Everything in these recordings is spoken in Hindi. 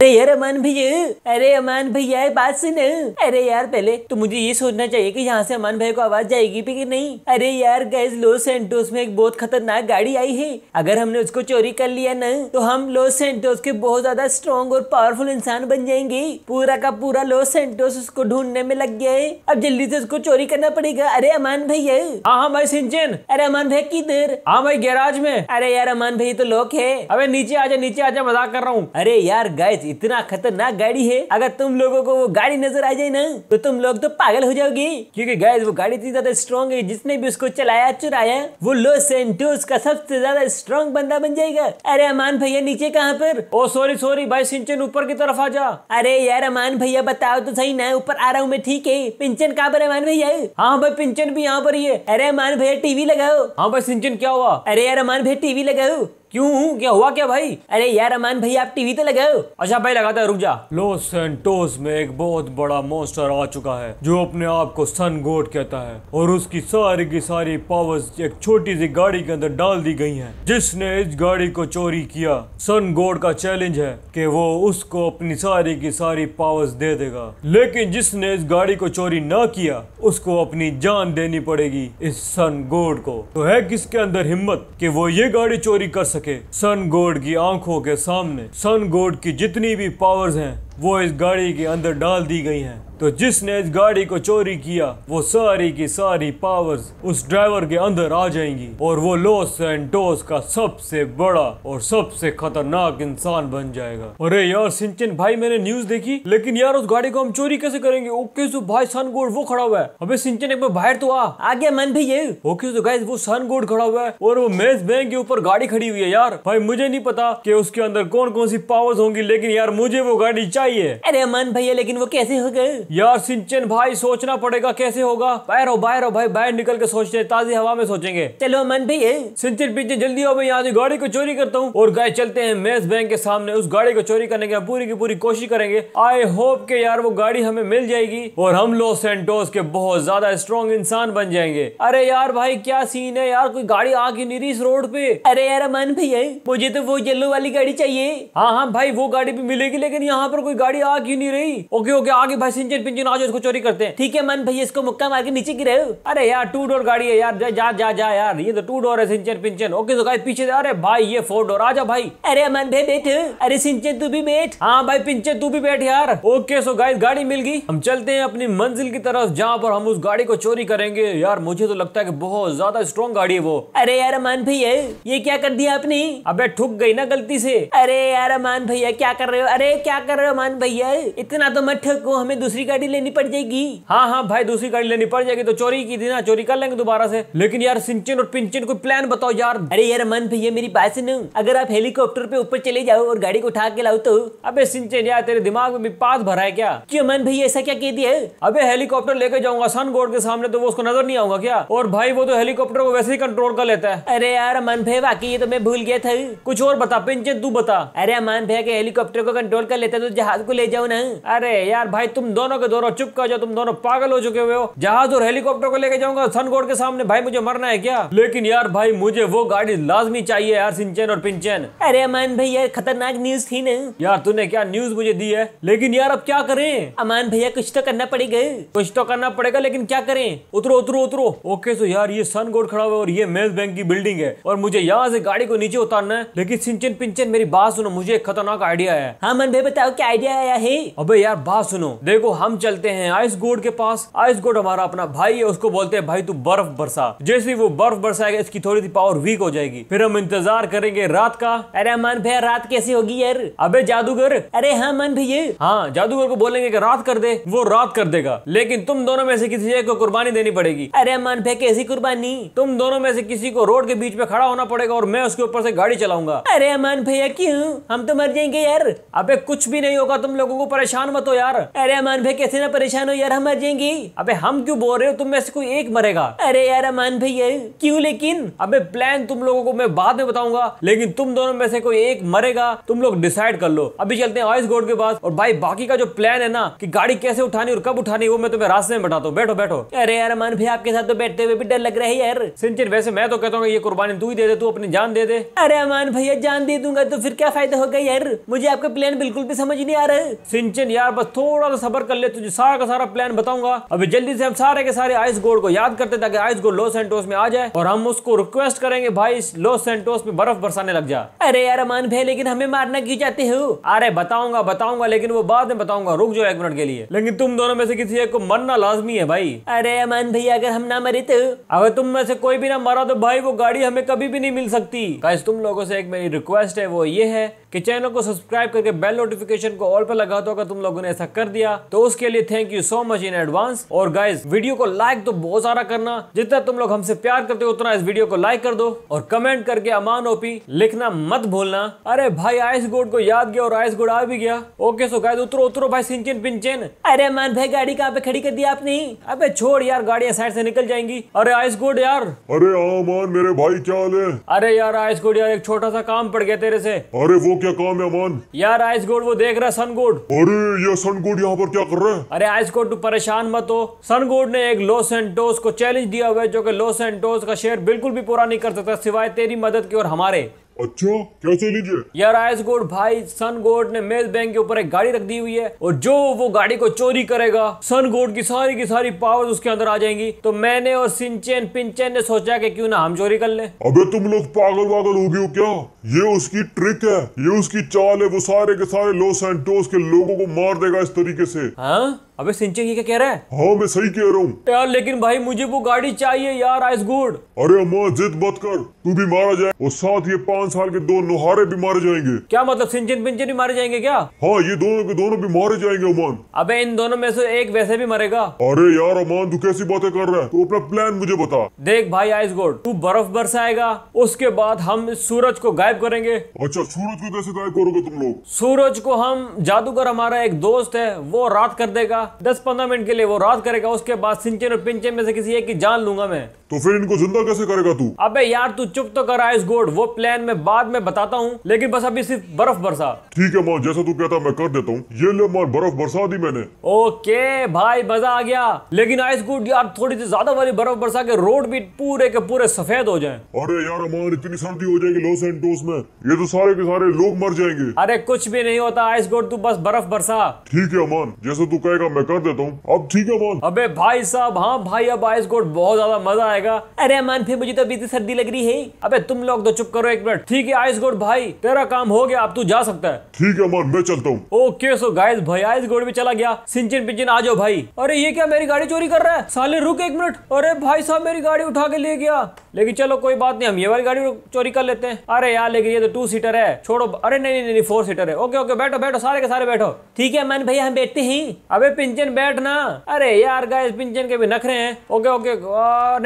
अरे यार अमान भैया अरे अमान भैया बात सुन अरे यार पहले तो मुझे ये सोचना चाहिए कि यहाँ से अमान भाई को आवाज जाएगी भी कि नहीं अरे यार गैस लॉस सेंटोस में एक बहुत खतरनाक गाड़ी आई है अगर हमने उसको चोरी कर लिया ना तो हम लॉस सेंटोस के बहुत ज्यादा स्ट्रॉन्ग और पावरफुल इंसान बन जाएंगे पूरा का पूरा लॉस सेंटोस उसको ढूंढने में लग गया है अब जल्दी से उसको चोरी करना पड़ेगा अरे अमान भैया हाँ हाँ भाई सिंचन अरे अमान भैया किधर हाँ भाई गैराज में अरे यार अमान भैया तो लोक है अरे नीचे आ जा नीचे आ जा मजाक कर रहा हूँ अरे यार गैस इतना खतरनाक गाड़ी है अगर तुम लोगों को वो गाड़ी नजर आ जाए ना तो तुम लोग तो पागल हो जाओगे क्योंकि गैस वो गाड़ी इतनी ज्यादा स्ट्रॉन्ग है जिसने भी उसको चलाया चुराया वो लो सेंटोस का सबसे ज्यादा स्ट्रॉन्ग बंदा बन जाएगा अरे अमान भैया नीचे कहाँ पर ओ सॉरी सॉरी भाई सिंचन ऊपर की तरफ आ जा अरे यार अमान भैया बताओ तो सही ना ऊपर आ रहा हूँ मैं ठीक है पिंचन कहाँ पर अमान भैया हाँ भाई पिंचन भी यहाँ पर ही है अरे अमान भैया टीवी लगाओ हाँ भाई सिंचन क्या हुआ अरे यार अमान भैया टीवी लगाओ क्यों क्या हुआ क्या भाई अरे यार अमान भाई आप टीवी तो लगाओ अच्छा भाई लगाता है रुक जा लॉस सेंटोस में एक बहुत बड़ा मॉन्स्टर आ चुका है जो अपने आप को सन गोड कहता है और उसकी सारी की सारी पावर्स एक छोटी सी गाड़ी के अंदर डाल दी गई है जिसने इस गाड़ी को चोरी किया सन गोड का चैलेंज है कि वो उसको अपनी सारी की सारी पावर्स दे देगा लेकिन जिसने इस गाड़ी को चोरी ना किया उसको अपनी जान देनी पड़ेगी इस सन गोड को तो है किसके अंदर हिम्मत कि वो ये गाड़ी चोरी कर सके देखे सन गोड की आंखों के सामने सन गोड की जितनी भी पावर्स हैं वो इस गाड़ी के अंदर डाल दी गई हैं तो जिसने इस गाड़ी को चोरी किया वो सारी की सारी पावर्स उस ड्राइवर के अंदर आ जाएंगी और वो लॉस सैंटोस का सबसे बड़ा और सबसे खतरनाक इंसान बन जाएगा अरे यार सिंचन भाई मैंने न्यूज देखी लेकिन यार उस गाड़ी को हम चोरी कैसे करेंगे ओके सो तो भाई सन गोड वो खड़ा हुआ है अबे सिंचन एक बार बाहर तो आ आ गया मन भी ये ओके सो तो गाइस वो सन गोड खड़ा हुआ है और वो मेज बैंक के ऊपर गाड़ी खड़ी हुई है यार भाई मुझे नहीं पता की उसके अंदर कौन कौन सी पावर्स होंगी लेकिन यार मुझे वो गाड़ी चाहिए चाहिए अरे अमन भैया लेकिन वो कैसे हो गए यार सिंचन भाई सोचना पड़ेगा कैसे होगा बाहर हो बाहर हो भाई बाहर निकल के सोचते ताजी हवा में सोचेंगे चलो अमन भैया सिंचन पीछे जल्दी हो मैं यहाँ से गाड़ी को चोरी करता हूँ और गाय चलते हैं मेस बैंक के सामने उस गाड़ी को चोरी करने की पूरी की पूरी कोशिश करेंगे आई होप के यार वो गाड़ी हमें मिल जाएगी और हम लोग सेंटोस के बहुत ज्यादा स्ट्रॉन्ग इंसान बन जाएंगे अरे यार भाई क्या सीन है यार कोई गाड़ी आ गई नहीं रही इस रोड पे अरे यार अमन भैया मुझे तो वो येलो वाली गाड़ी चाहिए हाँ हाँ भाई वो गाड़ी भी मिलेगी लेकिन यहाँ पर कोई गाड़ी आ क्यों नहीं रही ओके ओके आगे भाई सिंचन पिंजन आज इसको चोरी करते हैं ठीक है मन भाई इसको मुक्का मार के नीचे गिरे हो अरे यार टू डोर गाड़ी है यार जा जा जा यार ये तो टू डोर है सिंचन पिंचन ओके तो गाइस पीछे अरे भाई ये फोर डोर आजा भाई अरे मन भाई बैठ अरे सिंचन तू भी बैठ हाँ भाई पिंचन तू भी बैठ यार ओके सो गाइस गाड़ी मिल गई हम चलते हैं अपनी मंजिल की तरफ जहाँ पर हम उस गाड़ी को चोरी करेंगे यार मुझे तो लगता है कि बहुत ज्यादा स्ट्रॉन्ग गाड़ी है वो अरे यार अमान भैया ये क्या कर दिया आपने अबे ठुक गई ना गलती से अरे यार अमान भैया क्या कर रहे हो अरे क्या कर रहे हो अमान अरमान भैया इतना तो मत ठको हमें दूसरी गाड़ी लेनी पड़ जाएगी हाँ हाँ भाई दूसरी गाड़ी लेनी पड़ जाएगी तो चोरी की थी ना चोरी कर लेंगे दोबारा से लेकिन यार सिंचन और पिंचन को प्लान बताओ यार अरे यार मन भैया मेरी बात सुनो अगर आप हेलीकॉप्टर पे ऊपर चले जाओ और गाड़ी को उठा के लाओ तो अबे सिंचन यार तेरे दिमाग में भी पास भरा है क्या क्यों मन भैया ऐसा क्या कह दिया अबे हेलीकॉप्टर लेके जाऊंगा सन गोड के सामने तो वो उसको नजर नहीं आऊंगा क्या और भाई वो तो हेलीकॉप्टर को वैसे ही कंट्रोल कर लेता है अरे यार मन भैया बाकी ये तो मैं भूल गया था कुछ और बता पिंचन तू बता अरे मन भैया के हेलीकॉप्टर को कंट्रोल कर लेता तो जहाज को ले जाओ ना अरे यार भाई तुम दोनों के दोनों चुप कर जाओ तुम दोनों पागल हो चुके हुए हो जहाज और हेलीकॉप्टर को लेके जाऊंगा सनगोड के सामने भाई मुझे मरना है क्या लेकिन यार भाई मुझे वो गाड़ी लाजमी चाहिए यार सिंचन और पिंचन अरे अमान भाई यार खतरनाक न्यूज थी ना यार तूने क्या न्यूज मुझे दी है लेकिन यार अब क्या करें अमान भैया कुछ तो करना पड़ेगा कुछ तो करना पड़ेगा लेकिन क्या करें उतरो उतरो उतरो ओके सो यार ये सन गोड खड़ा हुआ और ये मेल बैंक की बिल्डिंग है और मुझे यहाँ से गाड़ी को नीचे उतारना है लेकिन सिंचन पिंचन मेरी बात सुनो मुझे एक खतरनाक आइडिया है हाँ मन भाई बताओ क्या आइडिया आया है अबे यार बात सुनो देखो हम चलते हैं आइस गोड के पास आइस गोड हमारा अपना भाई है उसको बोलते हैं भाई तू बर्फ बरसा जैसे वो बर्फ बरसाएगा इसकी थोड़ी सी पावर वीक हो जाएगी फिर हम इंतजार करेंगे रात का अरे मन भैया रात कैसी होगी यार अबे जादूगर अरे हाँ मन भैया हाँ जादूगर को बोलेंगे की रात कर दे वो रात कर देगा लेकिन तुम दोनों में से किसी एक को कुर्बानी देनी पड़ेगी अरे मन भैया कैसी कुर्बानी तुम दोनों में से किसी को रोड के बीच में खड़ा होना पड़ेगा और मैं उसके ऊपर से गाड़ी चलाऊंगा अरे मन भैया क्यूँ हम तो मर जाएंगे यार अबे कुछ भी नहीं हो होगा तुम लोगों को परेशान मत हो यार अरे अमान भाई कैसे ना परेशान हो यार हम मर जाएंगे अबे हम क्यों बोल रहे हो तुम में से कोई एक मरेगा अरे यार अमान भाई यार क्यों लेकिन अबे प्लान तुम लोगों को मैं बाद में बताऊंगा लेकिन तुम दोनों में से कोई एक मरेगा तुम लोग डिसाइड कर लो अभी चलते हैं आयुष गोड के पास और भाई बाकी का जो प्लान है ना कि गाड़ी कैसे उठानी और कब उठानी वो मैं तुम्हें रास्ते में बताता हूँ बैठो बैठो अरे यार अमान भाई आपके साथ तो बैठते हुए भी डर लग रहा है यार सिंचन वैसे मैं तो कहता हूँ ये कुर्बानी तू ही दे दे तू अपनी जान दे दे अरे अमान भैया जान दे दूंगा तो फिर क्या फायदा होगा यार मुझे आपका प्लान बिल्कुल भी समझ नहीं आ रहे सिंचन यार बस थोड़ा सा सबर कर ले तुझे सारा का सारा प्लान बताऊंगा अभी जल्दी से हम सारे के सारे आइस गोल्ड को याद करते ताकि आइस गोल्ड लॉस एंटोस में आ जाए और हम उसको रिक्वेस्ट करेंगे भाई लॉस एंटोस में बर्फ बरसाने लग जा अरे यार मान भे लेकिन हमें मारना क्यों चाहते हो अरे बताऊंगा बताऊंगा लेकिन वो बाद में बताऊंगा रुक जाओ एक मिनट के लिए लेकिन तुम दोनों में से किसी एक को मरना लाजमी है भाई अरे अमान भैया अगर हम ना मरे तो अगर तुम में से कोई भी ना मरा तो भाई वो गाड़ी हमें कभी भी नहीं मिल सकती तुम लोगों से एक मेरी रिक्वेस्ट है वो ये है कि चैनल को सब्सक्राइब करके बेल नोटिफिकेशन को ऑल पर लगा दो अगर तुम लोगों ने ऐसा कर दिया तो उसके लिए thank you so much in advance और गाइज वीडियो को लाइक तो बहुत सारा करना जितना तुम लोग हमसे प्यार करते हो उतना इस वीडियो को लाइक कर दो और कमेंट करके अमान ओपी लिखना मत भूलना अरे भाई आइस गोड को याद गया और आइस गोड आ भी गया ओके सो गाइज उतरो उतरो भाई सिंचन पिंचन अरे अमान भाई गाड़ी कहाँ पे खड़ी कर दिया आपने अबे छोड़ यार गाड़िया साइड से निकल जाएंगी अरे आइस गोड यार अरे हाँ, अमान मेरे भाई क्या हाल है अरे यार आइस गोड यार एक छोटा सा काम पड़ गया तेरे से अरे वो क्या काम है अमान यार आइस गोड वो देख रहा सन गोड अरे ये सन गोड यहाँ पर क्या कर रहे हैं अरे आइस तू परेशान मत हो सन गोड ने एक लॉस एंटोस को चैलेंज दिया हुआ है जो कि लॉस एंटोस का शेयर बिल्कुल भी पूरा नहीं कर सकता सिवाय तेरी मदद की और हमारे अच्छा कैसे लीजिए यार आयस गोड भाई सन गोड ने मेल बैंक के ऊपर एक गाड़ी रख दी हुई है और जो वो गाड़ी को चोरी करेगा सन गोड की सारी की सारी पावर उसके अंदर आ जाएंगी तो मैंने और सिंचेन पिंचेन ने सोचा कि क्यों ना हम चोरी कर ले अबे तुम लोग पागल वागल हो गए हो क्या ये उसकी ट्रिक है ये उसकी चाल है वो सारे के सारे लोस एंटोस के लोगों को मार देगा इस तरीके से हाँ अबे सिंचन ये क्या कह रहा है हाँ मैं सही कह रहा हूँ यार लेकिन भाई मुझे वो गाड़ी चाहिए यार आइस गुड अरे अम्मा जिद मत कर तू भी मारा जाए और साथ ये पाँच साल के दो नुहारे भी मारे जाएंगे क्या मतलब सिंचन पिंचन भी मारे जाएंगे क्या हाँ ये दोनों के दोनों भी मारे जाएंगे अमान अबे इन दोनों में से एक वैसे भी मरेगा अरे यार अमान तू कैसी बातें कर रहा है तू अपना प्लान मुझे बता देख भाई आइस गोड तू बर्फ बरसाएगा उसके बाद हम सूरज को गायब करेंगे अच्छा सूरज को कैसे गायब करोगे तुम लोग सूरज को हम जादूगर हमारा एक दोस्त है वो रात कर देगा दस पंद्रह मिनट के लिए वो रात करेगा उसके बाद सिंचन और पिंचन में से किसी एक की जान लूंगा मैं तो फिर इनको जिंदा कैसे करेगा तू अबे यार तू चुप तो कर आइस गोड वो प्लान मैं बाद में बताता हूँ लेकिन बस अभी सिर्फ बर्फ बरसा ठीक है माँ जैसा तू कहता मैं कर देता हूँ ये ले मार बर्फ बरसा दी मैंने ओके भाई मजा आ गया लेकिन आइस गोड यार थोड़ी सी ज्यादा वाली बर्फ बरसा के रोड भी पूरे के पूरे सफेद हो जाए अरे यार अमान इतनी सर्दी हो जाएगी लॉस एंटोस में ये तो सारे के सारे लोग मर जाएंगे अरे कुछ भी नहीं होता आइस गोड तू बस बर्फ बरसा ठीक है अमान जैसा तू कहेगा मैं कर देता हूँ अब ठीक है अमान भाई साहब हाँ भाई अब आइस गोड बहुत ज्यादा मजा आएगा आएगा अरे मान फिर मुझे तो अभी सर्दी लग रही है अबे तुम लोग तो चुप करो एक मिनट ठीक है आइस गोड भाई तेरा काम हो गया अब तू जा सकता है ठीक है मान मैं चलता हूँ ओके सो गाइस भाई आइस गोड भी चला गया सिंचन पिंचन आ जाओ भाई अरे ये क्या मेरी गाड़ी चोरी कर रहा है साले रुक एक मिनट अरे भाई साहब मेरी गाड़ी उठा के ले गया लेकिन चलो कोई बात नहीं हम ये वाली गाड़ी चोरी कर लेते हैं अरे यार लेकिन ये तो टू सीटर है छोड़ो अरे नहीं नहीं नहीं फोर सीटर है ओके ओके बैठो बैठो सारे के सारे बैठो ठीक है अमन भैया हम बैठते ही अबे पिंचन बैठना अरे यार गाइस पिंचन के भी नखरे हैं ओके ओके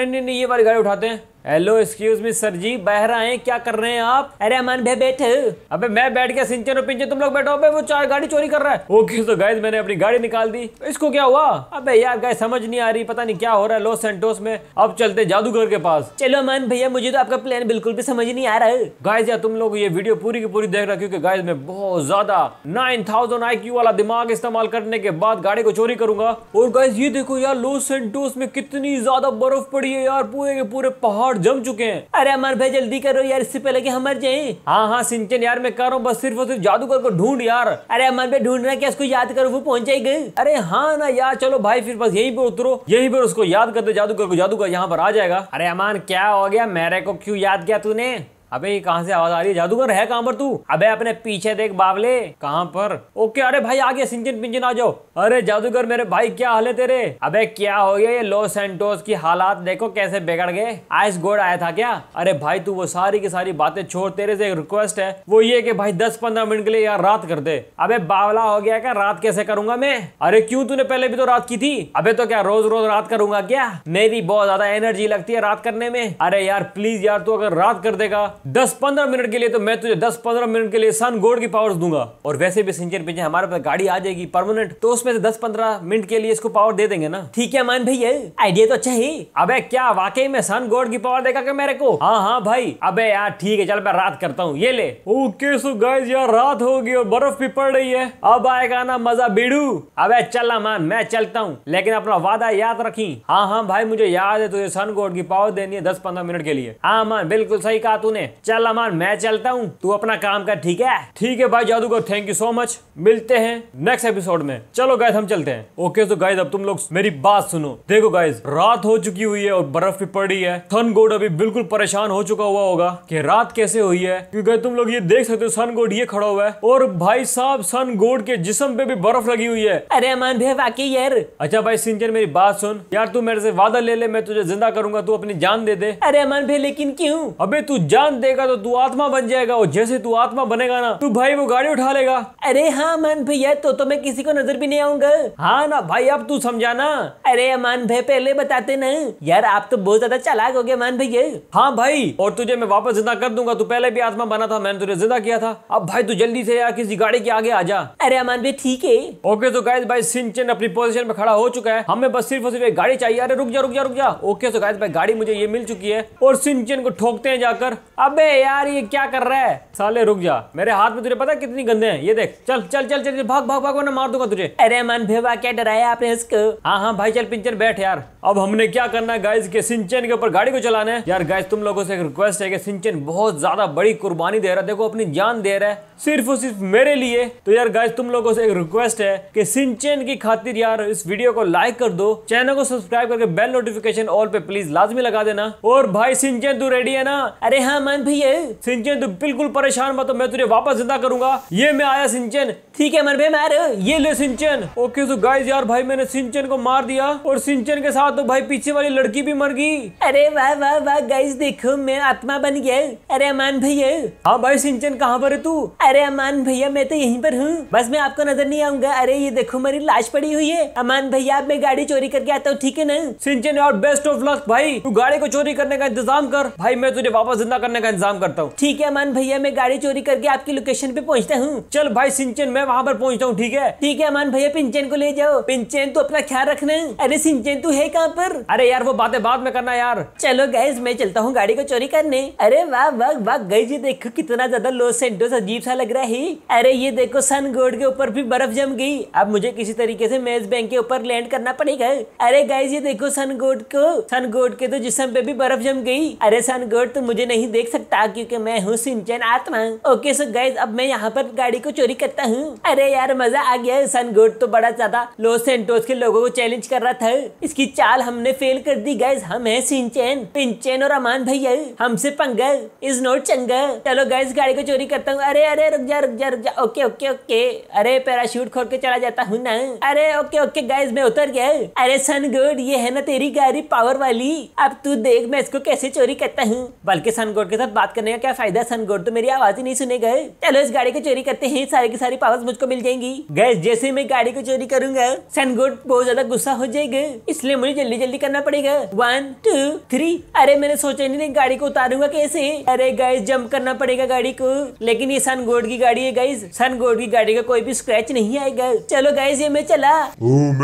नहीं नहीं ये वाली गाड़ी उठाते हैं hello excuse me sir ji बहरा आए क्या कर रहे हैं आप अरे अमन भाई बैठे अबे मैं बैठ के सिंचन और पिंचन तुम लोग बैठो अबे वो चार गाड़ी चोरी कर रहा है ओके तो गाइस मैंने अपनी गाड़ी निकाल दी इसको क्या हुआ अबे यार गाय समझ नहीं आ रही पता नहीं क्या हो रहा है लॉस सेंटोस में अब चलते जादूगर के पास चलो अमन भैया मुझे तो आपका प्लान बिल्कुल भी समझ नहीं आ रहा है गाइज यार तुम लोग ये वीडियो पूरी की पूरी देख रहा क्यूँकी गाइज मैं बहुत ज्यादा नाइन थाउजेंड वाला दिमाग इस्तेमाल करने के बाद गाड़ी को चोरी करूंगा और गाइज ये देखो यार लॉस सेंटोस में कितनी ज्यादा बर्फ पड़ी है यार पूरे के पूरे पहाड़ और जम चुके हैं अरे अमर भाई जल्दी करो यार इससे पहले कि हम मर जाए हाँ हाँ सिंचन यार मैं कर रहा हूँ बस सिर्फ और सिर्फ जादूगर को ढूंढ यार अरे अमर भाई ढूंढना क्या उसको याद करो वो पहुंच जाएगी अरे हाँ ना यार चलो भाई फिर बस यही पे उतरो यही पर उसको याद कर दो जादूगर को जादूगर यहाँ पर आ जाएगा अरे अमान क्या हो गया मेरे को क्यों याद किया तूने अबे ये कहाँ से आवाज आ रही है जादूगर है कहाँ पर तू अबे अपने पीछे देख बावले कहाँ पर ओके अरे भाई आगे सिंचन पिंजन आ जाओ अरे जादूगर मेरे भाई क्या हाल है तेरे अबे क्या हो गया ये लॉस एंटोस की हालात देखो कैसे बिगड़ गए आइस गोड आया था क्या अरे भाई तू वो सारी की सारी बातें छोड़ तेरे से एक रिक्वेस्ट है वो ये की भाई दस पंद्रह मिनट के लिए यार रात कर दे अबे बावला हो गया क्या रात कैसे करूंगा मैं अरे क्यूँ तूने पहले भी तो रात की थी अबे तो क्या रोज रोज रात करूंगा क्या मेरी बहुत ज्यादा एनर्जी लगती है रात करने में अरे यार प्लीज यार तू अगर रात कर देगा दस पंद्रह मिनट के लिए तो मैं तुझे दस पंद्रह मिनट के लिए सन गोड की पावर्स दूंगा और वैसे भी सिंचर पिंचन हमारे पास गाड़ी आ जाएगी परमानेंट तो उसमें से दस पंद्रह मिनट के लिए इसको पावर दे देंगे ना ठीक है मान भैया आइडिया तो अच्छा ही अब क्या वाकई में सन गोड की पावर देगा क्या मेरे को हाँ हाँ भाई अब यार ठीक है चल मैं रात करता हूँ ये ले ओके सो गाइस यार रात होगी और बर्फ भी पड़ रही है अब आएगा ना मजा बीड़ू अबे चल मान मैं चलता हूँ लेकिन अपना वादा याद रखी हाँ हाँ भाई मुझे याद है तुझे सन गोड की पावर देनी है दस पंद्रह मिनट के लिए हाँ मान बिल्कुल सही कहा तूने चल अमान मैं चलता हूँ तू अपना काम कर ठीक है ठीक है भाई जादूगर थैंक यू सो मच मिलते हैं नेक्स्ट एपिसोड में चलो गाइज हम चलते हैं ओके तो गाइज अब तुम लोग मेरी बात सुनो देखो गाइज रात हो चुकी हुई है और बर्फ भी पड़ी है सन गोड अभी बिल्कुल परेशान हो चुका हुआ होगा कि रात कैसे हुई है क्योंकि तुम लोग ये देख सकते हो सन गोड ये खड़ा हुआ है और भाई साहब सन गोड के जिसम पे भी बर्फ लगी हुई है अरे अमान भैया वाकई यार अच्छा भाई सिंचन मेरी बात सुन यार तू मेरे से वादा ले ले मैं तुझे जिंदा करूंगा तू अपनी जान दे दे अरे अमान भैया लेकिन क्यों अबे तू जान देगा तो तू आत्मा बन जाएगा और जैसे तू आत्मा बनेगा ना तू भाई वो गाड़ी उठा लेगा अरे हाँ अमान भैया तो, तो मैं किसी को नजर भी नहीं आऊंगा हाँ ना भाई अब तू समझा ना अरे मान भाई पहले बताते ना यार आप तो बहुत ज्यादा चालाक हो गए मान भैया हाँ भाई और तुझे मैं वापस जिंदा कर दूंगा तू पहले भी आत्मा बना था मैंने तुझे जिंदा किया था अब भाई तू जल्दी से यार किसी गाड़ी के आगे आ जा अरे अमान भाई ठीक है ओके तो गाइस भाई सिंचन अपनी पोजीशन पे खड़ा हो चुका है हमें बस सिर्फ और सिर्फ एक गाड़ी चाहिए अरे रुक जा रुक जा रुक जा ओके तो गाइस भाई गाड़ी मुझे ये मिल चुकी है और सिंचन को ठोकते हैं जाकर अब अबे यार ये क्या कर रहा है साले रुक जा मेरे हाथ में तुझे पता कितनी गंदे हैं ये देख चल चल चल चल, भाग भाग भाग मार दूंगा तुझे अरे मन भेवा क्या डराया आपने इसको हाँ हाँ भाई चल पिंचन बैठ यार अब हमने क्या करना है गाइस के सिंचन के ऊपर गाड़ी को चलाना है यार गाइस तुम लोगों से एक रिक्वेस्ट है कि सिंचन बहुत ज्यादा बड़ी कुर्बानी दे रहा है देखो अपनी जान दे रहा है सिर्फ और सिर्फ मेरे लिए तो यार गाइस तुम लोगों से एक रिक्वेस्ट है कि सिंचन की खातिर यार इस वीडियो को लाइक कर दो चैनल को सब्सक्राइब करके बेल नोटिफिकेशन ऑल पे प्लीज लाजमी लगा देना और भाई सिंचन तू रेडी है ना अरे हाँ मन भैया भी है सिंचन तू बिल्कुल परेशान मत मैं तुझे वापस जिंदा करूंगा ये मैं आया सिंचन ठीक है मन भे मैर ये ले सिंचन ओके तो गाइस यार भाई मैंने सिंचन को मार दिया और सिंचन के साथ तो भाई पीछे वाली लड़की भी मर गई अरे वाह वाह वाह गाइस देखो मैं आत्मा बन गया अरे अमान भैया हाँ भाई सिंचन कहाँ पर है तू अरे अमान भैया मैं तो यहीं पर हूँ बस मैं आपको नजर नहीं आऊंगा अरे ये देखो मेरी लाश पड़ी हुई है अमान भैया आप मैं गाड़ी चोरी करके आता हूँ ठीक है ना सिंचन यार बेस्ट ऑफ लक भाई तू गाड़ी को चोरी करने का इंतजाम कर भाई मैं तुझे वापस जिंदा करने का इंतजाम करता हूँ ठीक है अमान भैया मैं गाड़ी चोरी करके आपकी लोकेशन पे पहुँचता हूँ चल भाई सिंचन मैं वहाँ पर पहुँचता हूँ ठीक है ठीक है अमान भैया पिंचन को ले जाओ पिंचन तू अपना ख्याल रखना अरे सिंचन तू है कहाँ पर अरे यार वो बातें बाद में करना यार चलो गैस मैं चलता हूँ गाड़ी को चोरी करने अरे वाह वाह वाह गई जी देखो कितना ज्यादा लो सेंटोस अजीब सा लग रहा है अरे ये देखो सन गोड के ऊपर भी बर्फ जम गई अब मुझे किसी तरीके से मेज बैंक के ऊपर लैंड करना पड़ेगा अरे गाइज ये देखो सन गोड को सन गोड के तो जिसम पे भी बर्फ जम गई अरे सन गोड तो मुझे नहीं देख सकता क्योंकि मैं हूँ सिंचन आत्मा ओके सो गैस अब मैं यहाँ पर गाड़ी को चोरी करता हूँ अरे यार मजा आ गया सन गोड तो बड़ा ज्यादा लॉस सेंटोस के लोगों को चैलेंज कर रहा था इसकी चाल हमने फेल कर दी गैस हम है सिंचन पिंचन और अमान भैया हमसे पंगल इज नोट चंगल चलो गैस गाड़ी को चोरी करता हूँ अरे अरे रुक जा रुक जा रुक जा ओके ओके ओके अरे पैराशूट खोल के चला जाता हूँ ना अरे ओके ओके गैस मैं उतर गया अरे सन गोड ये है ना तेरी गाड़ी पावर वाली अब तू देख मैं इसको कैसे चोरी करता हूँ बल्कि सन गोड के साथ बात करने का क्या फायदा सन गोड तो मेरी आवाज ही नहीं सुने गए चलो इस गाड़ी को चोरी करते हैं सारी की सारी पावर्स मुझको मिल जाएंगी गैस जैसे मैं गाड़ी को चोरी करूंगा सन गोड बहुत ज्यादा गुस्सा हो जाएगा इसलिए मुझे जल्दी जल्दी करना पड़ेगा वन टू थ्री अरे मैंने सोचा नहीं गाड़ी को उतारूंगा कैसे अरे गैस जम्प करना पड़ेगा गाड़ी को लेकिन ये सन गोड की गाड़ी है गैस सन गोड की गाड़ी का कोई भी स्क्रेच नहीं आएगा चलो गैस ये मैं चला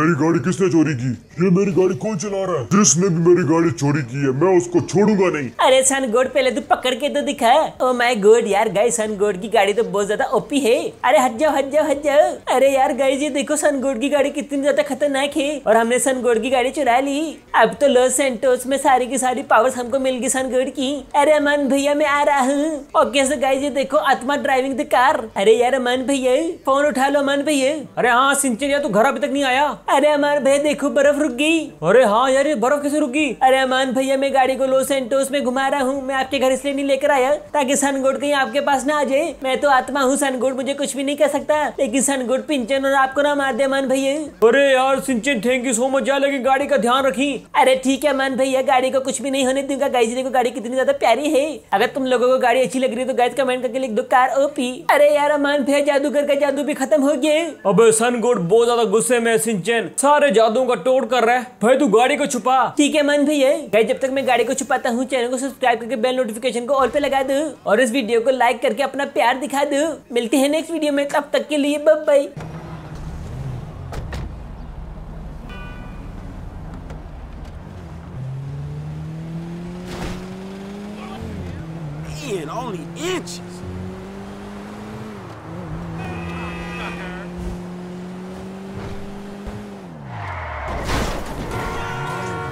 मेरी गाड़ी किसने चोरी की ये मेरी गाड़ी कौन चला रहा है जिसने भी मेरी गाड़ी चोरी की है मैं उसको छोड़ूंगा नहीं अरे सन गोड पहले तू पकड़ करके तो दिखा ओ माय गॉड यार गाइस सन गोड की गाड़ी तो बहुत ज्यादा ओपी है अरे हट जाओ हट जाओ हट जाओ अरे यार गाइस ये देखो सन गोड की गाड़ी कितनी ज्यादा खतरनाक है और हमने सन गोड की गाड़ी चुरा ली अब तो लॉस सेंटोस में सारी की सारी पावर्स हमको मिल गई सन गोड की अरे अमन भैया मैं आ रहा हूँ ओके सर गाइस जी देखो आत्मा ड्राइविंग द कार अरे यार अमन भैया फोन उठा लो अमन भैया अरे हाँ सिंचन यार तू तो घर अभी तक नहीं आया अरे अमन भैया देखो बर्फ रुक गई अरे हाँ यार बर्फ कैसे रुक गई अरे अमन भैया मैं गाड़ी को लॉस सेंटोस में घुमा रहा हूँ मैं आपके घर इसलिए नहीं लेकर आया ताकि सन गुड कहीं आपके पास ना आ जाए मैं तो आत्मा हूँ सन गुड मुझे कुछ भी नहीं कह सकता लेकिन सन गुड पिंचन और आपको ना मार दे मान भैया अरे यार सिंचन थैंक यू सो मच यार लेकिन गाड़ी का ध्यान रखी अरे ठीक है मान भैया गाड़ी को कुछ भी नहीं होने दूंगा गाइस देखो गाड़ी कितनी ज्यादा प्यारी है अगर तुम लोगों को गाड़ी अच्छी लग रही है तो गाइस कमेंट करके लिख दो कार ओपी अरे यार अमान भैया जादूगर का जादू भी खत्म हो गया सन गुड बहुत ज्यादा गुस्से में सिंचन सारे जादू का तोड़ कर रहा है भाई तू गाड़ी को छुपा ठीक है मान भैया जब तक मैं गाड़ी को छुपाता हूँ चैनल को सब्सक्राइब करके बेल नोटिफिकेशन को और पे लगा दो और इस वीडियो को लाइक करके अपना प्यार दिखा दो मिलते हैं नेक्स्ट वीडियो में तब तक के लिए बाय only inch.